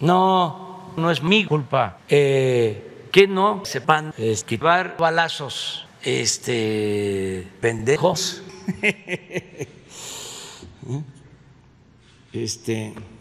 No, no es mi culpa eh, que no sepan esquivar balazos, este, pendejos. este.